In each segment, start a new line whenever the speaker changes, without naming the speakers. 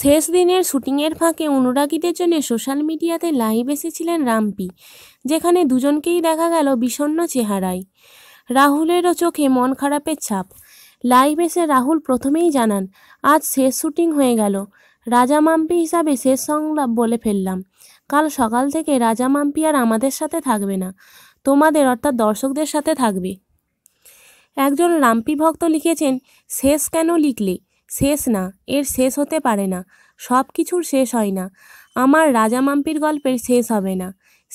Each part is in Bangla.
শেষ দিনের শুটিংয়ের ফাঁকে অনুরাগীদের জন্য সোশ্যাল মিডিয়াতে লাইভ এসেছিলেন রাম্পি যেখানে দুজনকেই দেখা গেল বিষণ্ন চেহারায় রাহুলেরও চোখে মন খারাপের ছাপ লাইভ এসে রাহুল প্রথমেই জানান আজ শেষ শুটিং হয়ে গেল রাজা মাম্পি হিসাবে শেষ সংলাপ বলে ফেললাম কাল সকাল থেকে রাজা মাম্পি আর আমাদের সাথে থাকবে না তোমাদের অর্থাৎ দর্শকদের সাথে থাকবে একজন রাম্পি ভক্ত লিখেছেন শেষ কেন লিখলে শেষ না এর শেষ হতে পারে না সব কিছুর শেষ হয় না আমার রাজা মাম্পির গল্পের শেষ হবে না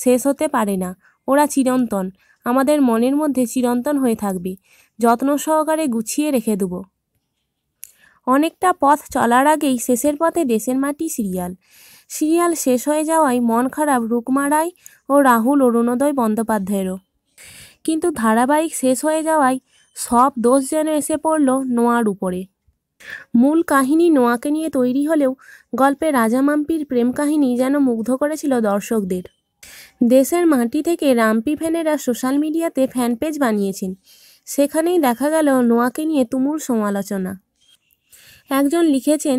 শেষ হতে পারে না ওরা চিরন্তন আমাদের মনের মধ্যে চিরন্তন হয়ে থাকবে যত্ন সহকারে গুছিয়ে রেখে দেব অনেকটা পথ চলার আগেই শেষের পথে দেশের মাটি সিরিয়াল সিরিয়াল শেষ হয়ে যাওয়ায় মন খারাপ রুকমা রায় ও রাহুল অরুণোদয় বন্দ্যোপাধ্যায়েরও কিন্তু ধারাবাহিক শেষ হয়ে যাওয়ায় সব দোষ যেন এসে পড়ল নোয়ার উপরে মূল কাহিনী নোয়াকে নিয়ে তৈরি হলেও গল্পে রাজা মাম্পির প্রেম কাহিনী যেন মুগ্ধ করেছিল দর্শকদের দেশের মাটি থেকে রাম্পি ফ্যানেরা সোশ্যাল মিডিয়াতে ফ্যান পেজ বানিয়েছেন সেখানেই দেখা গেল নোয়াকে নিয়ে তুমুল সমালোচনা একজন লিখেছেন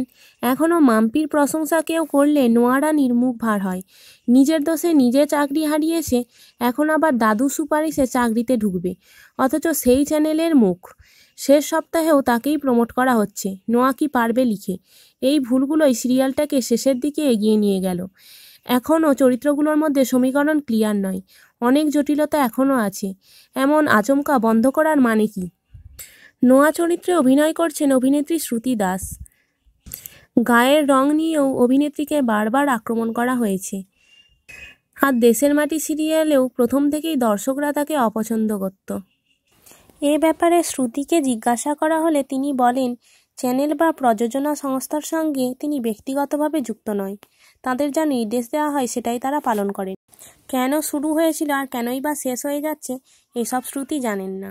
এখনও মাম্পির প্রশংসা কেউ করলে নোয়ারা নির্মুখ ভার হয় নিজের দোষে নিজে চাকরি হারিয়েছে এখন আবার দাদু সুপারিশে চাকরিতে ঢুকবে অথচ সেই চ্যানেলের মুখ শেষ সপ্তাহেও তাকেই প্রমোট করা হচ্ছে নোয়া কি পারবে লিখে এই ভুলগুলোই সিরিয়ালটাকে শেষের দিকে এগিয়ে নিয়ে গেল এখনও চরিত্রগুলোর মধ্যে সমীকরণ ক্লিয়ার নয় অনেক জটিলতা এখনও আছে এমন আচমকা বন্ধ করার মানে কি নোয়া চরিত্রে অভিনয় করছেন অভিনেত্রী শ্রুতি দাস গায়ের রং নিয়েও অভিনেত্রীকে বারবার আক্রমণ করা হয়েছে আর দেশের মাটি সিরিয়ালেও প্রথম থেকেই দর্শকরা তাকে অপছন্দ করত এ ব্যাপারে শ্রুতিকে জিজ্ঞাসা করা হলে তিনি বলেন চ্যানেল বা প্রযোজনা সংস্থার সঙ্গে তিনি ব্যক্তিগতভাবে যুক্ত নয় তাদের যা নির্দেশ দেওয়া হয় সেটাই তারা পালন করেন কেন শুরু হয়েছিল আর কেনই বা শেষ হয়ে যাচ্ছে এসব শ্রুতি জানেন না